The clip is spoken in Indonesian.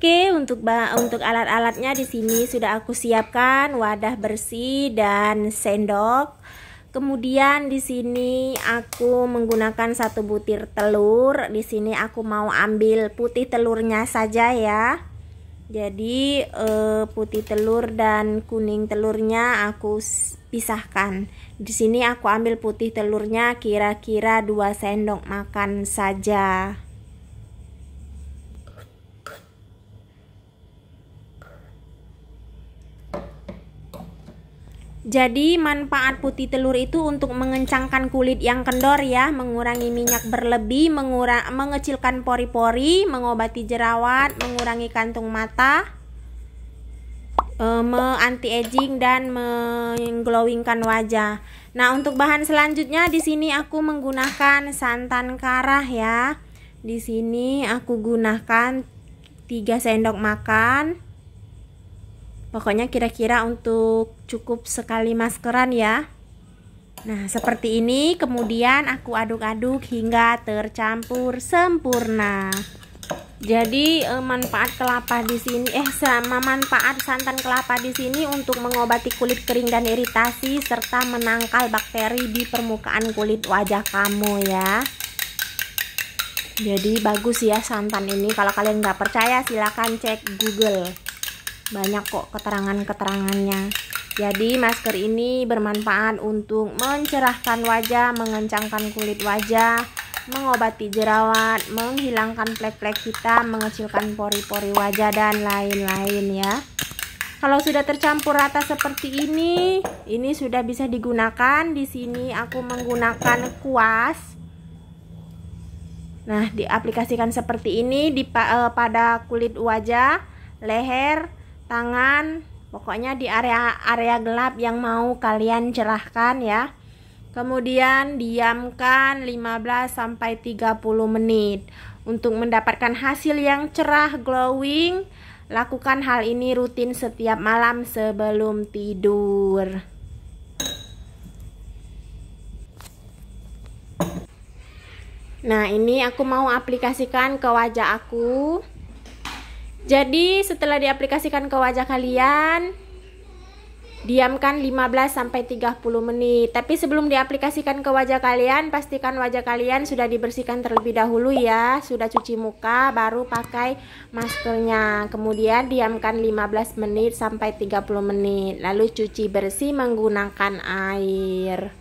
Oke, untuk untuk alat-alatnya di sini sudah aku siapkan wadah bersih dan sendok. Kemudian di sini aku menggunakan satu butir telur. Di sini aku mau ambil putih telurnya saja ya. Jadi eh, putih telur dan kuning telurnya aku pisahkan. Di sini aku ambil putih telurnya kira-kira 2 sendok makan saja. Jadi manfaat putih telur itu untuk mengencangkan kulit yang kendor ya, mengurangi minyak berlebih, mengurang, mengecilkan pori-pori, mengobati jerawat, mengurangi kantung mata, eh, anti aging dan mengglowingkan wajah. Nah untuk bahan selanjutnya di sini aku menggunakan santan karah ya. Di sini aku gunakan 3 sendok makan Pokoknya kira-kira untuk cukup sekali maskeran ya. Nah, seperti ini kemudian aku aduk-aduk hingga tercampur sempurna. Jadi eh, manfaat kelapa di sini eh sama manfaat santan kelapa di sini untuk mengobati kulit kering dan iritasi serta menangkal bakteri di permukaan kulit wajah kamu ya. Jadi bagus ya santan ini. Kalau kalian nggak percaya silahkan cek Google banyak kok keterangan-keterangannya jadi masker ini bermanfaat untuk mencerahkan wajah mengencangkan kulit wajah mengobati jerawat menghilangkan flek-flek hitam mengecilkan pori-pori wajah dan lain-lain ya kalau sudah tercampur rata seperti ini ini sudah bisa digunakan di sini aku menggunakan kuas nah diaplikasikan seperti ini di, eh, pada kulit wajah leher tangan pokoknya di area area gelap yang mau kalian cerahkan ya kemudian diamkan 15 sampai 30 menit untuk mendapatkan hasil yang cerah glowing lakukan hal ini rutin setiap malam sebelum tidur Nah ini aku mau aplikasikan ke wajah aku jadi setelah diaplikasikan ke wajah kalian, diamkan 15 sampai 30 menit. Tapi sebelum diaplikasikan ke wajah kalian, pastikan wajah kalian sudah dibersihkan terlebih dahulu ya. Sudah cuci muka baru pakai maskernya. Kemudian diamkan 15 menit sampai 30 menit. Lalu cuci bersih menggunakan air.